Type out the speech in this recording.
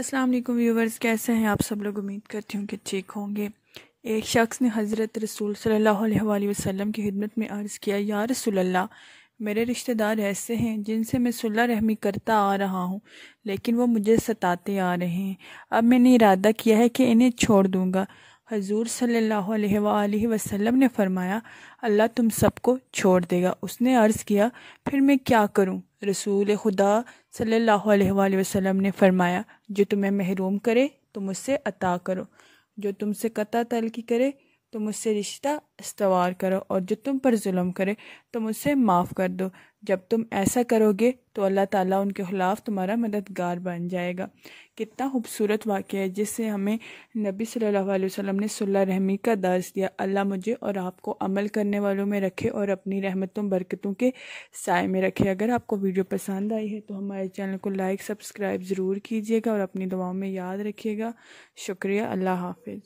अस्सलाम वालेकुम व्यूवर्स कैसे हैं आप सब लोग उम्मीद करती हूँ कि ठीक होंगे एक शख्स ने हज़रत रसूल सल्लल्लाहु अलैहि वसल्लम की खिदमत में अर्ज़ किया या रसूल अल्लाह मेरे रिश्तेदार ऐसे हैं जिनसे मैं सुल्ला रहमी करता आ रहा हूँ लेकिन वो मुझे सताते आ रहे हैं अब मैंने इरादा किया है कि इन्हें छोड़ दूँगा हजूर सल्लल्लाहु अलैहि वसल्लम ने फरमाया अल्लाह तुम सबको छोड़ देगा उसने अर्ज़ किया फिर मैं क्या करूं? रसूल खुदा सल्लल्लाहु अलैहि वसल्लम ने फरमाया जो तुम्हें महरूम करे तुम उससे अता करो जो तुमसे कता तलकी करे तो मुझसे रिश्ता इस्तवार करो और जो तुम पर जुल्म करे तो मुझसे माफ़ कर दो जब तुम ऐसा करोगे तो अल्लाह ताला उनके खिलाफ तुम्हारा मददगार बन जाएगा कितना खूबसूरत वाक़ है जिससे हमें नबी सल्लल्लाहु अलैहि वसल्लम ने सुल्ह रहमी का दर्ज दिया अल्लाह मुझे और आपको अमल करने वालों में रखे और अपनी रहमतों बरकतों के साय में रखे अगर आपको वीडियो पसंद आई है तो हमारे चैनल को लाइक सब्सक्राइब ज़रूर कीजिएगा और अपनी दुआओं में याद रखिएगा शुक्रिया अल्लाह हाफिज़